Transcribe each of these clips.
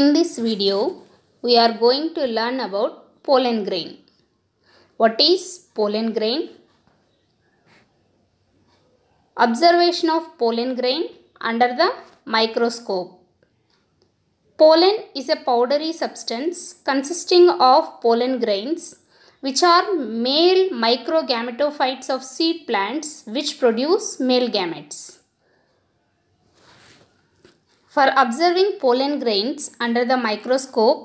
In this video, we are going to learn about pollen grain. What is pollen grain? Observation of pollen grain under the microscope. Pollen is a powdery substance consisting of pollen grains which are male microgametophytes of seed plants which produce male gametes. For observing pollen grains under the microscope,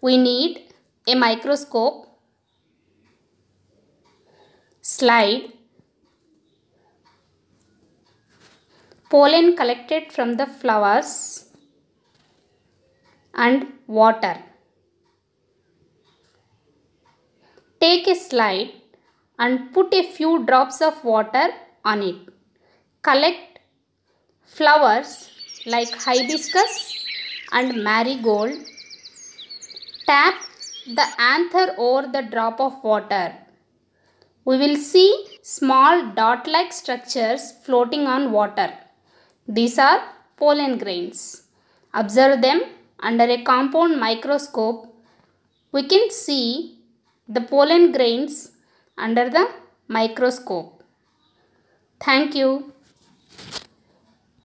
we need a microscope, slide, pollen collected from the flowers and water. Take a slide and put a few drops of water on it. Collect flowers like hibiscus and marigold. Tap the anther over the drop of water. We will see small dot-like structures floating on water. These are pollen grains. Observe them under a compound microscope. We can see the pollen grains under the microscope. Thank you.